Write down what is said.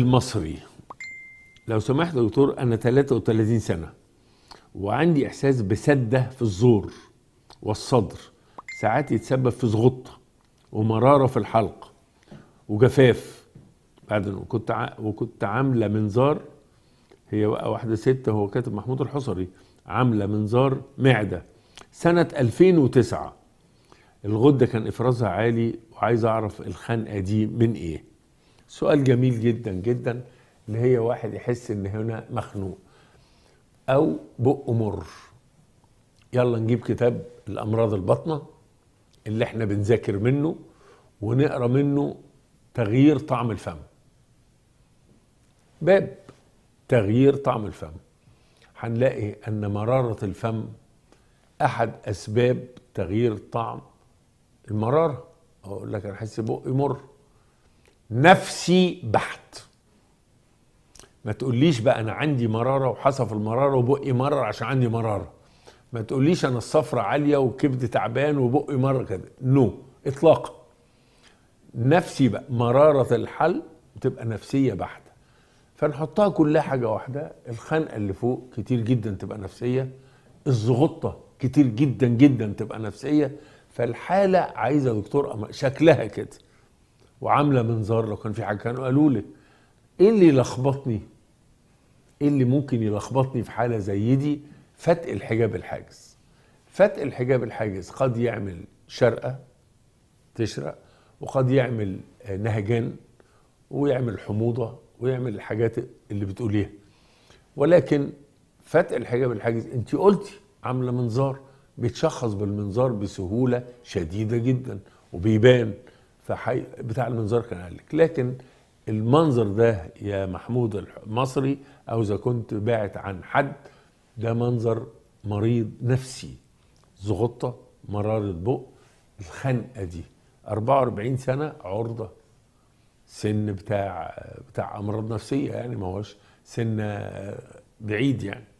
المصري لو سمحت يا دكتور انا 33 سنه وعندي احساس بسده في الزور والصدر ساعات يتسبب في زغطه ومراره في الحلق وجفاف بعد وكنت ع... وكنت عامله منظار هي بقى واحده ست هو كاتب محمود الحصري عامله منظار معده سنه 2009 الغده كان افرازها عالي وعايز اعرف الخنقه دي من ايه سؤال جميل جدا جدا اللي هي واحد يحس ان هنا مخنوق او بقه مر يلا نجيب كتاب الامراض البطنه اللي احنا بنذاكر منه ونقرا منه تغيير طعم الفم باب تغيير طعم الفم هنلاقي ان مراره الفم احد اسباب تغيير طعم المراره اقول لك انا حاسس بقي مر نفسي بحت ما تقوليش بقى انا عندي مراره وحصف المراره وبقي مرر عشان عندي مراره ما تقوليش انا الصفرة عاليه وكبد تعبان وبقي مرر كده نو no. اطلاقا نفسي بقى مراره الحل تبقى نفسيه بحته فنحطها كلها حاجه واحده الخنقه اللي فوق كتير جدا تبقى نفسيه الزغطه كتير جدا جدا تبقى نفسيه فالحاله عايزه دكتور شكلها كده وعامله منظار لو كان في حاجه كانوا قالوا لي ايه اللي لخبطني ايه اللي ممكن يلخبطني في حاله زي دي فتق الحجاب الحاجز فتق الحجاب الحاجز قد يعمل شرقه تشرق وقد يعمل آه، نهجان ويعمل حموضه ويعمل الحاجات اللي بتقوليها ولكن فتق الحجاب الحاجز انت قلتي عامله منظار بيتشخص بالمنظار بسهوله شديده جدا وبيبان فحي... بتاع المنظار كان قال لك لكن المنظر ده يا محمود المصري او اذا كنت باعت عن حد ده منظر مريض نفسي زغطه مراره بق الخنقه دي 44 سنه عرضه سن بتاع بتاع امراض نفسيه يعني ما هوش سن بعيد يعني